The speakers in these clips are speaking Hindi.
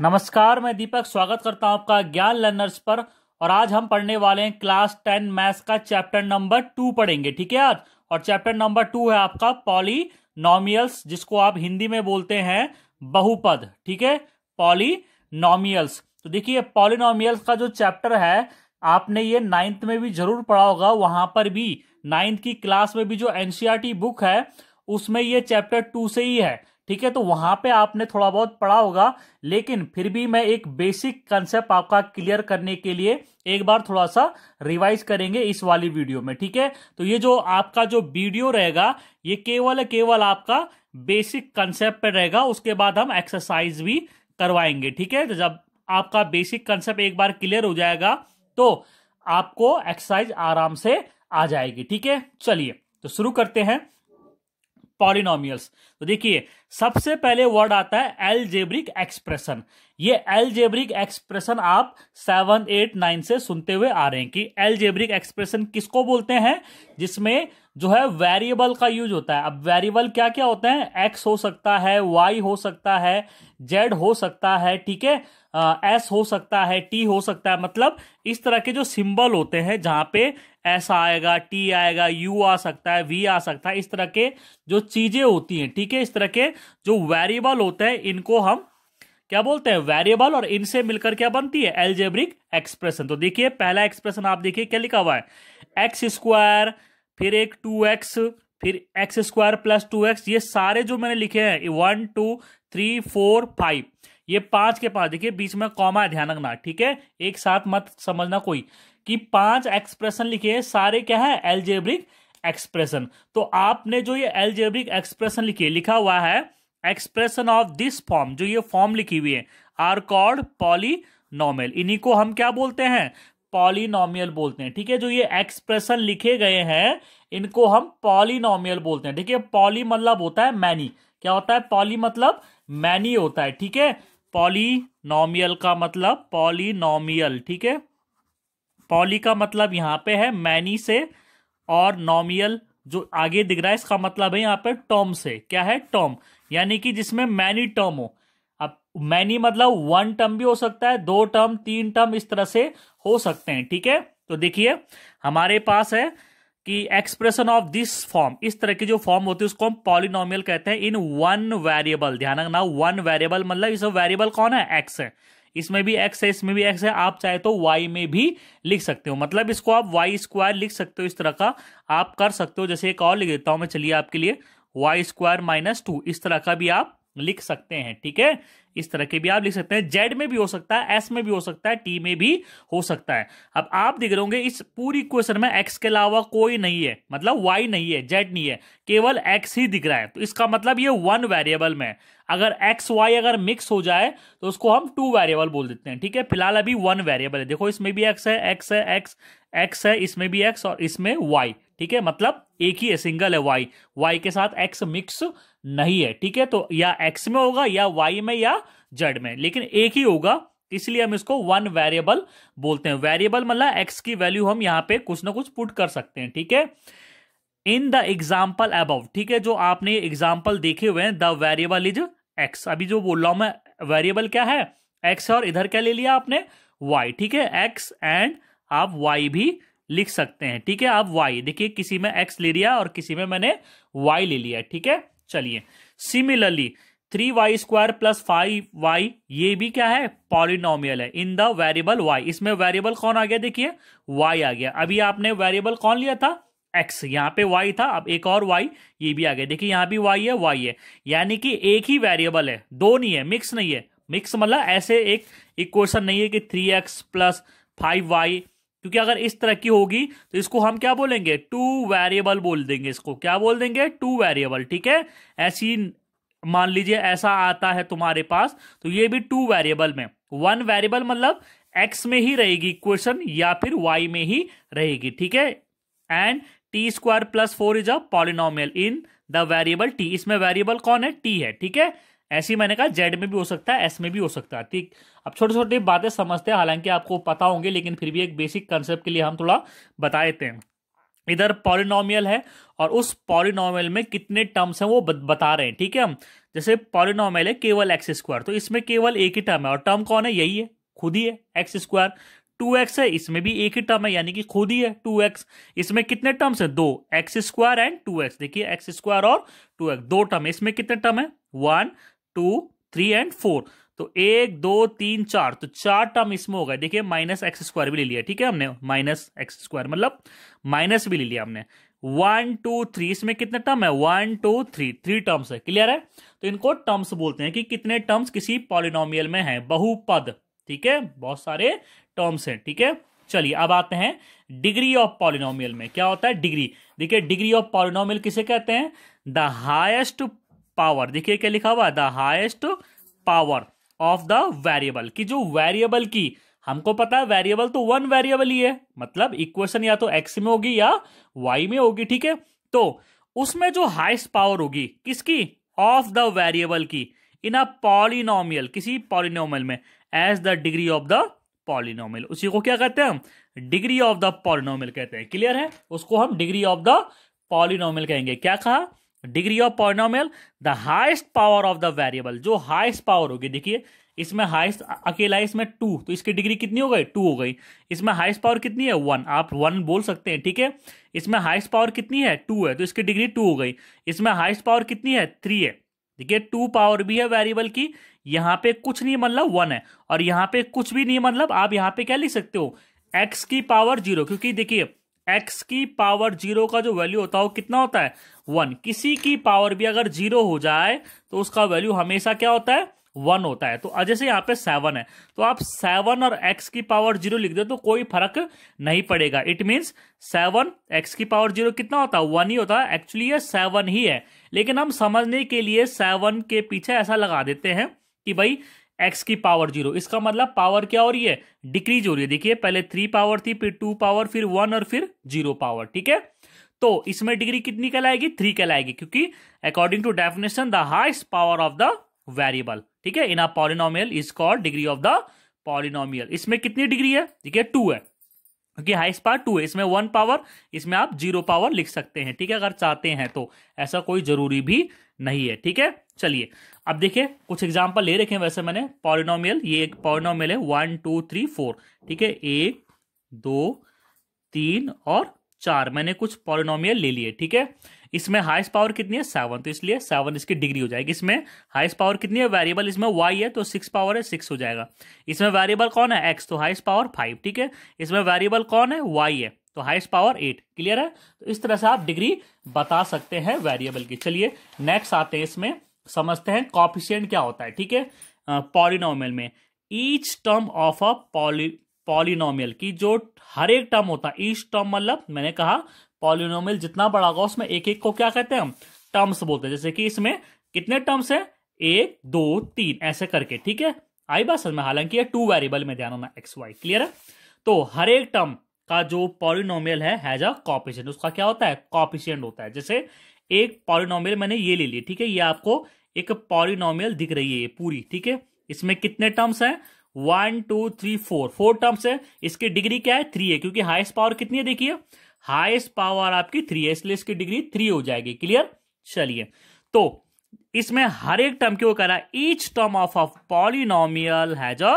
नमस्कार मैं दीपक स्वागत करता हूं आपका ज्ञान लर्नर्स पर और आज हम पढ़ने वाले हैं क्लास टेन मैथ्स का चैप्टर नंबर टू पढ़ेंगे ठीक है आज और चैप्टर नंबर टू है आपका नॉमियल्स जिसको आप हिंदी में बोलते हैं बहुपद ठीक है नॉमियल्स तो देखिए पॉलिनॉमियल्स का जो चैप्टर है आपने ये नाइन्थ में भी जरूर पढ़ा होगा वहां पर भी नाइन्थ की क्लास में भी जो एनसीआरटी बुक है उसमें ये चैप्टर टू से ही है ठीक है तो वहां पे आपने थोड़ा बहुत पढ़ा होगा लेकिन फिर भी मैं एक बेसिक कंसेप्ट आपका क्लियर करने के लिए एक बार थोड़ा सा रिवाइज करेंगे इस वाली वीडियो में ठीक है तो ये जो आपका जो वीडियो रहेगा ये केवल केवल आपका बेसिक कंसेप्ट पे रहेगा उसके बाद हम एक्सरसाइज भी करवाएंगे ठीक है तो जब आपका बेसिक कंसेप्ट एक बार क्लियर हो जाएगा तो आपको एक्सरसाइज आराम से आ जाएगी ठीक है चलिए तो शुरू करते हैं पॉलिनोमियल्स तो देखिए सबसे पहले वर्ड आता है एलजेब्रिक एक्सप्रेशन ये एलजेब्रिक एक्सप्रेशन आप सेवन एट नाइन से सुनते हुए आ रहे हैं कि एलजेब्रिक एक्सप्रेशन किसको बोलते हैं जिसमें जो है वेरिएबल का यूज होता है अब वेरिएबल क्या क्या होते हैं एक्स हो सकता है वाई हो सकता है जेड हो सकता है ठीक है एस हो सकता है टी हो सकता है मतलब इस तरह के जो सिंबल होते हैं जहां पे एस आएगा टी आएगा यू आ सकता है वी आ सकता है इस तरह के जो चीज़ें होती हैं ठीक है इस तरह के जो वेरिएबल होते हैं इनको हम क्या बोलते हैं वेरिएबल और इनसे मिलकर क्या बनती है एलजेब्रिक एक्सप्रेशन तो देखिए पहला एक्सप्रेशन आप देखिए क्या लिखा हुआ है एक्स स्क्वायर फिर एक टू एक्स फिर x square plus two x ये सारे जो मैंने लिखे हैं one two three four five ये पांच के पांच देखिए बीच में कॉमा ध्यान रखना ठीक है एक साथ मत समझना कोई कि पांच एक्सप्रेशन लिखे सारे क्या है एलजेब्रिक एक्सप्रेशन तो आपने जो ये एलजेब्रिक एक्सप्रेशन लिखे लिखा हुआ है एक्सप्रेशन ऑफ दिस फॉर्म जो ये फॉर्म लिखी हुई है आर कॉर्ड नॉमियल इन्हीं को हम क्या बोलते हैं पॉलीनोमियल बोलते हैं ठीक है जो ये एक्सप्रेशन लिखे गए हैं इनको हम पॉलीनोमियल बोलते हैं ठीक है पॉली मतलब होता है मैनी क्या होता है पॉली मतलब मैनी होता है ठीक है पॉलीनोमियल का मतलब पॉलीनोमियल ठीक है पॉली का मतलब यहाँ पे है मैनी से और नॉमियल जो आगे दिख रहा है इसका मतलब है यहाँ पे टॉम से क्या है टॉम यानी कि जिसमें मैनी टर्म हो अब मैनी मतलब वन टर्म भी हो सकता है दो टर्म तीन टर्म इस तरह से हो सकते हैं ठीक है तो देखिए हमारे पास है कि एक्सप्रेशन ऑफ दिस फॉर्म इस तरह की जो फॉर्म होती है उसको हम पॉलिनोमियल कहते हैं इन वन वेरिएबल ध्यान रखना वन वेरिएबल मतलब इस वेरिएबल कौन है एक्स है इसमें भी एक्स है इसमें भी एक्स है आप चाहे तो वाई में भी लिख सकते हो मतलब इसको आप वाई स्क्वायर लिख सकते हो इस तरह का आप कर सकते हो जैसे एक और लिख देता हूं मैं चलिए आपके लिए वाई स्क्वायर माइनस टू इस तरह का भी आप लिख सकते हैं ठीक है इस तरह के भी आप लिख सकते हैं जेड में भी हो सकता है एस में भी हो सकता है टी में भी हो सकता है अब आप देख रहे होंगे इस पूरी क्वेश्चन में एक्स के अलावा कोई नहीं है मतलब वाई नहीं है जेड नहीं है केवल एक्स ही दिख रहा है तो इसका मतलब ये वन वेरिएबल में अगर एक्स वाई अगर मिक्स हो जाए तो उसको हम टू वेरिएबल बोल देते हैं ठीक है फिलहाल अभी वन वेरिएबल है देखो इसमें भी एक्स है एक्स है एक्स एक्स है इसमें भी एक्स और इसमें वाई ठीक है मतलब एक ही है सिंगल है वाई वाई के साथ एक्स मिक्स नहीं है ठीक है तो या एक्स में होगा या वाई में या जेड में लेकिन एक ही होगा इसलिए हम इसको वन वेरिएबल बोलते हैं वेरिएबल मतलब एक्स की वैल्यू हम यहाँ पे कुछ ना कुछ पुट कर सकते हैं ठीक है इन द एग्जाम्पल अब ठीक है जो आपने एग्जाम्पल देखे हुए हैं द वेरिएबल इज एक्स अभी जो बोल रहा हूं मैं वेरिएबल क्या है एक्स और इधर क्या ले लिया आपने वाई ठीक है एक्स एंड आप वाई भी लिख सकते हैं ठीक है आप वाई देखिए किसी में एक्स ले लिया और किसी में मैंने वाई ले लिया ठीक है चलिए similarly three y square plus five y ये भी क्या है पॉलिनोमियल है इन द वेरिएबल वाई इसमें वेरिएबल कौन आ गया देखिए वाई आ गया अभी आपने वेरिएबल कौन लिया था एक्स यहाँ पे वाई था अब एक और वाई ये भी आ गया देखिए यहाँ भी वाई है वाई है यानी कि एक ही वेरिएबल है दो नहीं है मिक्स नहीं है मिक्स मतलब ऐसे एक इक्वेशन नहीं है कि three x plus five y क्योंकि अगर इस तरह की होगी तो इसको हम क्या बोलेंगे टू वेरिएबल बोल देंगे इसको क्या बोल देंगे टू वेरिएबल ठीक है ऐसी मान लीजिए ऐसा आता है तुम्हारे पास तो ये भी टू वेरिएबल में वन वेरिएबल मतलब एक्स में ही रहेगी इक्वेशन या फिर वाई में ही रहेगी ठीक है and t square plus four is a polynomial in the variable t इसमें वेरिएबल कौन है टी है ठीक है ऐसी मैंने कहा जेड में भी हो सकता है एस में भी हो सकता है ठीक अब छोटी छोटी बातें समझते हैं हालांकि आपको पता होंगे लेकिन फिर भी एक बेसिक कंसेप्ट के लिए हम थोड़ा बता देते हैं इधर पॉलिनोमियल है और उस पॉलिनोमियल में कितने टर्म्स हैं वो बता रहे हैं ठीक है हम जैसे पॉलिनोमियल है केवल एक्स स्क्वायर तो इसमें केवल एक ही टर्म है और टर्म कौन है यही है खुद ही है एक्स स्क्वायर टू एक्स है इसमें भी एक ही टर्म है यानी कि खुद ही है टू एक्स इसमें कितने टर्म्स है दो x square and two x देखिए एक्स स्क्वायर और टू एक्स दो टर्म इसमें कितने टर्म है one two three and four तो एक दो तीन चार तो चार टर्म इसमें हो गए देखिए माइनस एक्स स्क्वायर भी ले लिया ठीक है हमने माइनस एक्स स्क्वायर मतलब माइनस भी ले लिया हमने वन टू थ्री इसमें कितने टर्म है one two three three terms है क्लियर है तो इनको टर्म्स बोलते हैं कि कितने टर्म्स किसी पॉलिनोमियल में है बहुपद ठीक है बहुत सारे टर्म्स हैं ठीक है चलिए अब आते हैं डिग्री ऑफ पॉलिनोमियल में क्या होता है डिग्री देखिए डिग्री ऑफ पॉलिनोमियल किसे कहते हैं द हाइस्ट पावर देखिए क्या लिखा हुआ है the highest power of the variable कि जो वेरिएबल की हमको पता है वेरिएबल तो वन वेरिएबल ही है मतलब इक्वेशन या तो एक्स में होगी या वाई में होगी ठीक है तो उसमें जो हाइस्ट पावर होगी किसकी ऑफ द वेरिएबल की इन अ पॉलिनोमियल किसी पॉलिनोमियल में as the degree of the polynomial उसी को क्या कहते हैं हम डिग्री ऑफ द पॉलिनोमियल कहते हैं क्लियर है उसको हम डिग्री ऑफ द पॉलिनोमियल कहेंगे क्या कहा degree of polynomial the highest power of the variable जो हाइस्ट पावर होगी देखिए इसमें हाइस्ट अकेला इसमें टू तो इसकी डिग्री कितनी हो गई टू हो गई इसमें हाइस्ट पावर कितनी है वन आप वन बोल सकते हैं ठीक है इसमें हाइस्ट पावर कितनी है टू है तो इसकी डिग्री टू हो गई इसमें हाइस्ट पावर कितनी है थ्री है देखिए टू पावर भी है वेरिएबल की यहाँ पे कुछ नहीं मतलब वन है और यहाँ पे कुछ भी नहीं मतलब आप यहाँ पे क्या लिख सकते हो एक्स की पावर जीरो क्योंकि देखिए एक्स की पावर जीरो का जो वैल्यू होता है वो कितना होता है वन किसी की पावर भी अगर जीरो हो जाए तो उसका वैल्यू हमेशा क्या होता है वन होता है तो जैसे यहाँ पे सेवन है तो आप सेवन और एक्स की पावर जीरो लिख दे तो कोई फर्क नहीं पड़ेगा इट मीन्स सेवन एक्स की पावर जीरो कितना होता है वन ही होता है एक्चुअली ये सेवन ही है लेकिन हम समझने के लिए सेवन के पीछे ऐसा लगा देते हैं कि भाई एक्स की पावर जीरो इसका मतलब पावर क्या हो रही है डिक्रीज हो रही है देखिए पहले थ्री पावर थी फिर टू पावर फिर वन और फिर जीरो पावर ठीक है तो इसमें डिग्री कितनी कहलाएगी थ्री कहलाएगी क्योंकि according to definition the highest power of the variable ठीक है in a polynomial is called degree of the polynomial इसमें कितनी डिग्री है ठीक है टू है क्योंकि हाइस्ट पावर टू है इसमें वन पावर इसमें आप जीरो पावर लिख सकते हैं ठीक है अगर चाहते हैं तो ऐसा कोई जरूरी भी नहीं है ठीक है चलिए अब देखिए कुछ एग्जाम्पल ले रखे हैं वैसे मैंने पॉलिनोमियल ये एक पॉलिनोमियल है वन टू थ्री फोर ठीक है एक दो तीन और चार मैंने कुछ पॉलिनोमियल ले लिए ठीक है इसमें हाइस्ट पावर कितनी है सेवन तो इसलिए सेवन इसकी डिग्री हो जाएगी इसमें हाइस्ट पावर कितनी है वेरिएबल इसमें वाई है तो सिक्स पावर है सिक्स हो जाएगा इसमें वेरिएबल कौन है एक्स तो हाइस्ट पावर फाइव ठीक है इसमें वेरिएबल कौन है वाई है तो हाइस्ट पावर एट क्लियर है तो इस तरह से आप डिग्री बता सकते हैं वेरिएबल की चलिए नेक्स्ट आते हैं इसमें समझते हैं कॉफिशियंट क्या होता है ठीक है पॉलिनोमियल में each term of a poly polynomial की जो हर एक टर्म होता है ईच टर्म मतलब मैंने कहा पॉलिनोमियल जितना बड़ा होगा उसमें एक एक को क्या कहते हैं हम टर्म्स बोलते हैं जैसे कि इसमें कितने टर्म्स है एक दो तीन ऐसे करके ठीक है आई बात समझ में हालांकि ये टू वेरिएबल में ध्यान होना एक्स वाई क्लियर है तो हर एक टर्म का जो पॉलिनोमियल है हैज अ कॉपिशियंट उसका क्या होता है कॉपिशियंट होता है जैसे एक पॉलिनोमियल मैंने ये ले लिया ठीक है ये आपको एक पॉलिनोमियल दिख रही है पूरी ठीक है इसमें कितने टर्म्स हैं one two three four four terms है इसकी डिग्री क्या है थ्री है क्योंकि हाइस्ट पावर कितनी है देखिए हाइस्ट पावर आपकी थ्री है इसलिए इसकी डिग्री थ्री हो जाएगी क्लियर चलिए तो इसमें हर एक टर्म क्यों करा each term of a polynomial has a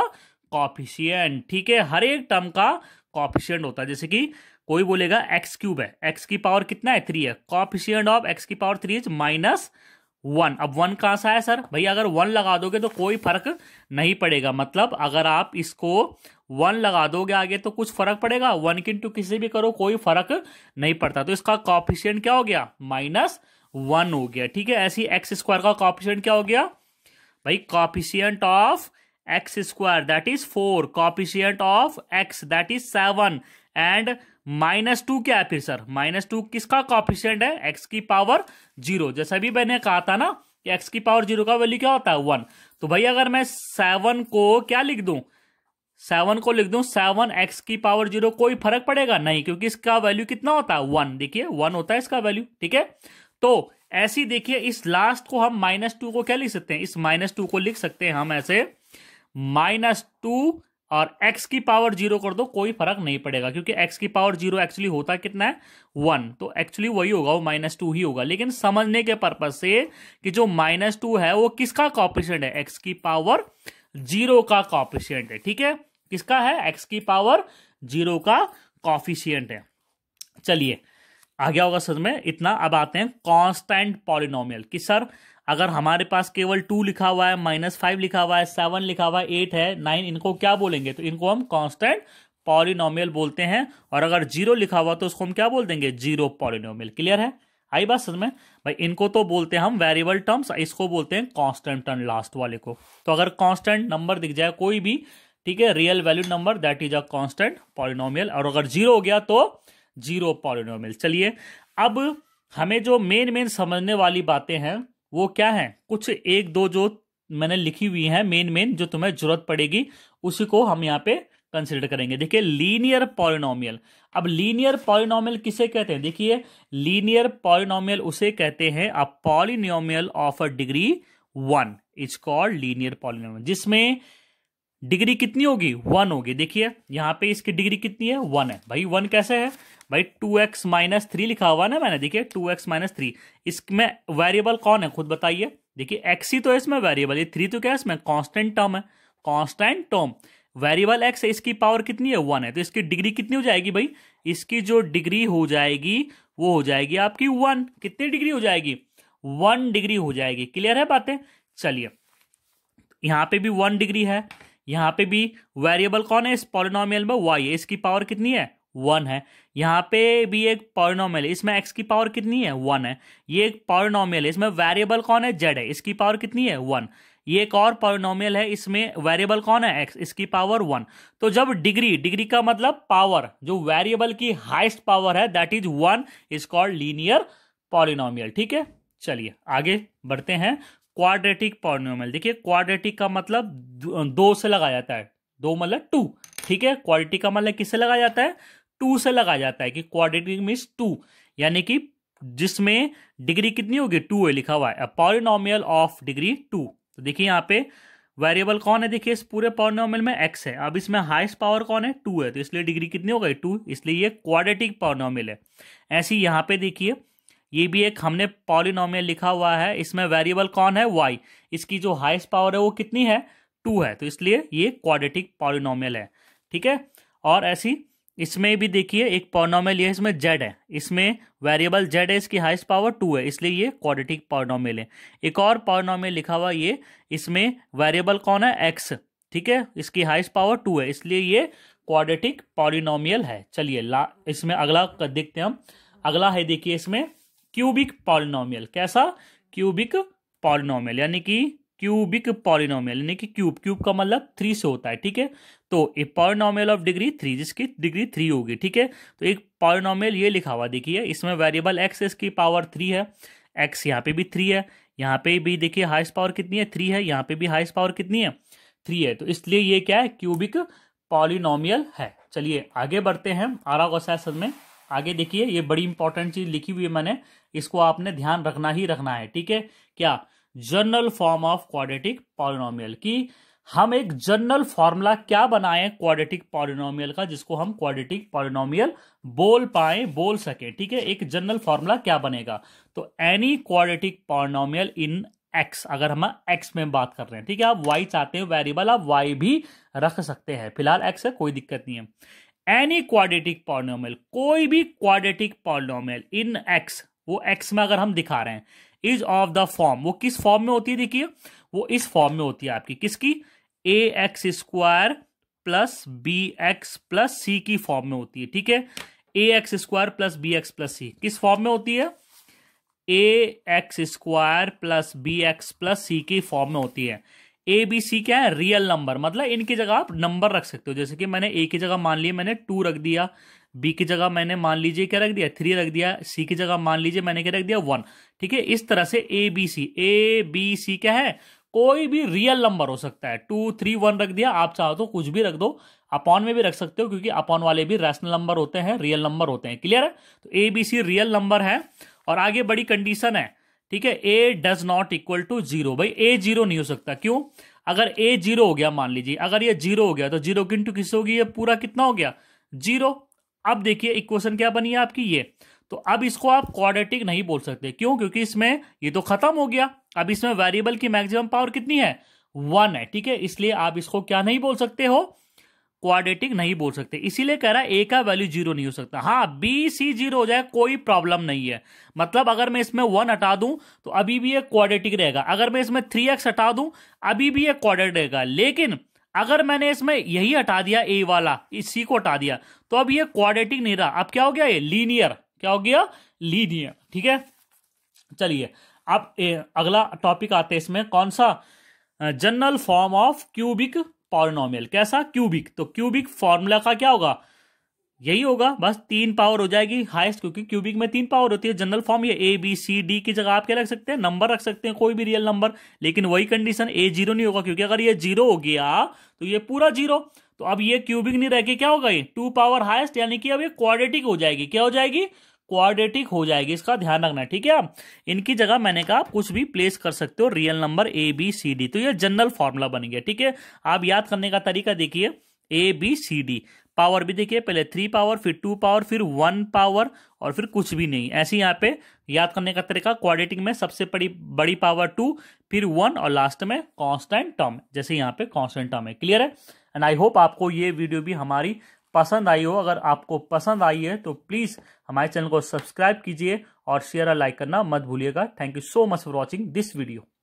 coefficient ठीक है हर एक टर्म का कॉफिशियंट होता है जैसे कि कोई बोलेगा एक्स क्यूब है एक्स की पावर कितना है थ्री है कॉफिशियंट ऑफ एक्स की power three is minus one अब वन कहाँ सा है सर भाई अगर वन लगा दोगे तो कोई फर्क नहीं पड़ेगा मतलब अगर आप इसको वन लगा दोगे आगे तो कुछ फर्क पड़ेगा वन किन टू किसी भी करो कोई फर्क नहीं पड़ता तो इसका कॉफिशियंट क्या हो गया माइनस वन हो गया ठीक है ऐसी एक्स स्क्वायर का कॉफिशियंट क्या हो गया भाई coefficient of x square that is four coefficient of x that is seven and minus two क्या है फिर सर माइनस टू किसका कॉपिशियंट है एक्स की पावर जीरो जैसा भी मैंने कहा था ना कि एक्स की पावर जीरो का वैल्यू क्या होता है वन तो भाई अगर मैं सेवन को क्या लिख दू सेवन को लिख दू सेवन एक्स की पावर जीरो कोई फर्क पड़ेगा नहीं क्योंकि इसका वैल्यू कितना होता है वन देखिए वन होता है इसका वैल्यू ठीक है तो ऐसी देखिए इस लास्ट को हम माइनस टू को क्या लिख सकते हैं इस माइनस टू को लिख सकते हैं हम ऐसे माइनस टू और x की पावर जीरो कर दो कोई फर्क नहीं पड़ेगा क्योंकि x की पावर जीरो एक्चुअली होता कितना है वन तो एक्चुअली वही होगा वो माइनस टू ही होगा लेकिन समझने के पर्पज से कि जो माइनस टू है वो किसका कॉपिशियंट है x की पावर जीरो का कॉपिशियंट है ठीक है किसका है x की पावर जीरो का कॉफिशियंट है चलिए आ गया होगा सर में इतना अब आते हैं कॉन्स्टेंट पॉलिनोमियल कि सर अगर हमारे पास केवल टू लिखा हुआ है माइनस फाइव लिखा हुआ है सेवन लिखा हुआ है एट है नाइन इनको क्या बोलेंगे तो इनको हम कांस्टेंट पॉलिनोमियल बोलते हैं और अगर जीरो लिखा हुआ तो उसको हम क्या बोल देंगे जीरो पॉलिनोमियल क्लियर है आई बात समझ में भाई इनको तो बोलते हैं हम वेरिएबल टर्म्स इसको बोलते हैं कॉन्स्टेंट टर्म लास्ट वाले को तो अगर कॉन्स्टेंट नंबर दिख जाए कोई भी ठीक है real value number that is a constant polynomial और अगर जीरो हो गया तो जीरो पॉलिनोमियल चलिए अब हमें जो मेन मेन समझने वाली बातें हैं वो क्या है कुछ एक दो जो मैंने लिखी हुई है मेन मेन जो तुम्हें जरूरत पड़ेगी उसी को हम यहाँ पे कंसिडर करेंगे देखिए लीनियर पॉलिनोमियल अब लीनियर पॉलिनोमियल किसे कहते हैं देखिए लीनियर पॉलिनोमियल उसे कहते हैं a polynomial of a degree one is called linear polynomial जिसमें डिग्री कितनी होगी वन होगी देखिए यहाँ पे इसकी डिग्री कितनी है वन है भाई वन कैसे है भाई टू एक्स माइनस थ्री लिखा हुआ ना मैंने देखिए टू एक्स माइनस थ्री इसमें वेरिएबल कौन है खुद बताइए देखिए एक्स ही तो है इसमें वेरिएबल ये थ्री तो क्या है इसमें कॉन्स्टेंट टर्म है कॉन्स्टेंट टर्म वेरिएबल एक्स है इसकी पावर कितनी है वन है तो इसकी डिग्री कितनी हो जाएगी भाई इसकी जो डिग्री हो जाएगी वो हो जाएगी आपकी वन कितनी डिग्री हो जाएगी वन डिग्री हो जाएगी क्लियर है बातें चलिए यहाँ पे भी वन डिग्री है यहाँ पे भी वेरिएबल कौन है इस पॉलिनोमियल में वाई है इसकी पावर कितनी है वन है यहाँ पे भी एक पॉलिनॉमियल इसमें एक्स की पावर कितनी है वन है ये एक पॉलिनॉमियल इसमें वेरिएबल कौन है जेड है इसकी पावर कितनी है वन ये एक और पॉलिनॉमियल है इसमें वेरिएबल कौन है एक्स इसकी पावर वन तो जब डिग्री डिग्री का मतलब पावर जो वेरिएबल की हाइस्ट पावर है that is one is called linear polynomial ठीक है चलिए आगे बढ़ते हैं क्वाड्रेटिक पॉलिनोमियल देखिए क्वाड्रेटिक का मतलब दो से लगाया जाता है दो मतलब टू ठीक है क्वाड्रेटिक का मतलब किससे लगाया जाता है टू से लगाया जाता है कि क्वाड्रेटिक मीन्स टू यानी कि जिसमें डिग्री कितनी होगी टू है लिखा हुआ है पॉलिनोमियल ऑफ डिग्री टू तो देखिए यहाँ पे वेरिएबल कौन है देखिए इस पूरे पॉलिनोमियल में एक्स है अब इसमें हाइस्ट पावर कौन है टू है तो इसलिए डिग्री कितनी हो गई टू इसलिए ये क्वाड्रेटिक पॉलिनोमियल है ऐसी यहाँ पे देखिए ये भी एक हमने पॉलिनोमियल लिखा हुआ है इसमें वेरिएबल कौन है वाई इसकी जो हाइस्ट पावर है वो कितनी है टू है तो इसलिए ये क्वाड्रेटिक पॉलिनोमियल है ठीक है और ऐसी इसमें भी देखिए एक पॉलिनोमियल ये इसमें जेड है इसमें वेरिएबल जेड है इसकी हाइस्ट पावर टू है इसलिए ये क्वाड्रेटिक पॉलिनोमियल है एक और पॉलिनोमियल लिखा हुआ ये इसमें वेरिएबल कौन है एक्स ठीक है इसकी हाइस्ट पावर टू है इसलिए ये क्वाड्रेटिक पॉलिनोमियल है चलिए ला इसमें अगला देखते हैं हम अगला है देखिए इसमें क्यूबिक पॉलिनोमियल कैसा क्यूबिक पॉलिनोमियल यानी कि क्यूबिक पॉलिनोमियल यानी कि क्यूब क्यूब का मतलब थ्री से होता है ठीक है तो a polynomial of degree three जिसकी डिग्री थ्री होगी ठीक है तो एक पॉलिनोमियल ये लिखा हुआ देखिए इसमें वेरिएबल एक्स इसकी पावर थ्री है एक्स यहाँ पे भी थ्री है यहाँ पे भी देखिए हाइस्ट पावर कितनी है थ्री है यहाँ पे भी हाइस्ट पावर कितनी है थ्री है तो इसलिए ये क्या है क्यूबिक पॉलिनोमियल है चलिए आगे बढ़ते हैं आरा क्वेश्चन में आगे देखिए ये बड़ी इंपॉर्टेंट चीज लिखी हुई है मैंने इसको आपने ध्यान रखना ही रखना है ठीक है क्या general form of quadratic polynomial की हम एक जनरल फॉर्मूला क्या बनाएं क्वाड्रेटिक पॉलिनोमियल का जिसको हम क्वाड्रेटिक पॉलिनोमियल बोल पाए बोल सके ठीक है एक जनरल फॉर्मूला क्या बनेगा तो any quadratic polynomial in x अगर हम एक्स में बात कर रहे हैं ठीक है आप वाई चाहते हैं वेरिएबल आप वाई भी रख सकते हैं फिलहाल एक्स है कोई दिक्कत नहीं है एनी क्वाड्रेटिक पॉलिनोमियल कोई भी क्वाड्रेटिक पॉलिनोमियल इन एक्स वो एक्स में अगर हम दिखा रहे हैं इज ऑफ द फॉर्म वो किस फॉर्म में होती है देखिए वो इस फॉर्म में होती है आपकी किसकी a x square plus b x plus c की फॉर्म में होती है ठीक है a x square plus b x plus c किस फॉर्म में होती है a x square plus b x plus c की फॉर्म में होती है ए बी सी क्या है रियल नंबर मतलब इनकी जगह आप नंबर रख सकते हो जैसे कि मैंने ए की जगह मान लिया मैंने टू रख दिया बी की जगह मैंने मान लीजिए क्या रख दिया थ्री रख दिया सी की जगह मान लीजिए मैंने क्या रख दिया वन ठीक है इस तरह से ए बी सी ए बी सी क्या है कोई भी रियल नंबर हो सकता है टू थ्री वन रख दिया आप चाहो तो कुछ भी रख दो अपॉन में भी रख सकते हो क्योंकि अपॉन वाले भी रैशनल नंबर होते हैं रियल नंबर होते हैं क्लियर है तो a b c real number है और आगे बड़ी कंडीशन है ठीक है a does not equal to zero भाई ए जीरो नहीं हो सकता क्यों अगर ए जीरो हो गया मान लीजिए अगर ये जीरो हो गया तो जीरो किंटू किस होगी ये पूरा कितना हो गया जीरो अब देखिए इक्वेशन क्या बनी है आपकी ये तो अब इसको आप क्वाड्रेटिक नहीं बोल सकते क्यों क्योंकि इसमें ये तो खत्म हो गया अब इसमें वेरिएबल की मैक्सिमम पावर कितनी है वन है ठीक है इसलिए आप इसको क्या नहीं बोल सकते हो क्वाड्रेटिक नहीं बोल सकते इसीलिए कह रहा है ए का वैल्यू जीरो नहीं हो सकता हाँ बी सी जीरो हो जाए कोई प्रॉब्लम नहीं है मतलब अगर मैं इसमें वन हटा दूं तो अभी भी ये क्वाड्रेटिक रहेगा अगर मैं इसमें थ्री एक्स हटा दूं अभी भी ये क्वाड्रेटिक रहेगा लेकिन अगर मैंने इसमें यही हटा दिया ए वाला इस सी को हटा दिया तो अब ये क्वाड्रेटिक नहीं रहा अब क्या हो गया ये लीनियर क्या हो गया लीनियर ठीक है चलिए अब अगला टॉपिक आते हैं इसमें कौन सा general form of cubic polynomial कैसा क्यूबिक तो क्यूबिक फॉर्मूला का क्या होगा यही होगा बस तीन पावर हो जाएगी हाइस्ट क्योंकि क्यूबिक में तीन पावर होती है जनरल फॉर्म ये ए बी सी डी की जगह आप क्या रख सकते हैं नंबर रख सकते हैं कोई भी रियल नंबर लेकिन वही कंडीशन ए जीरो नहीं होगा क्योंकि अगर ये जीरो हो गया तो ये पूरा जीरो तो अब ये क्यूबिक नहीं रह के क्या होगा ये टू पावर हाइस्ट यानी कि अब ये क्वाड्रेटिक हो जाएगी क्या हो जाएगी क्वाड्रेटिक हो जाएगी इसका ध्यान रखना ठीक है इनकी जगह मैंने कहा आप कुछ भी प्लेस कर सकते हो real number a b c d तो ये जनरल फॉर्मूला बन गया ठीक है आप याद करने का तरीका देखिए a b c d power भी देखिए पहले थ्री पावर फिर टू पावर फिर वन पावर और फिर कुछ भी नहीं ऐसे यहाँ पे याद करने का तरीका क्वाड्रेटिक में सबसे बड़ी बड़ी पावर टू फिर वन और लास्ट में कांस्टेंट टर्म जैसे यहाँ पे कांस्टेंट टर्म है क्लियर है एंड आई होप आपको ये वीडियो भी हमारी पसंद आई हो अगर आपको पसंद आई है तो प्लीज़ हमारे चैनल को सब्सक्राइब कीजिए और शेयर और लाइक करना मत भूलिएगा thank you so much for watching this video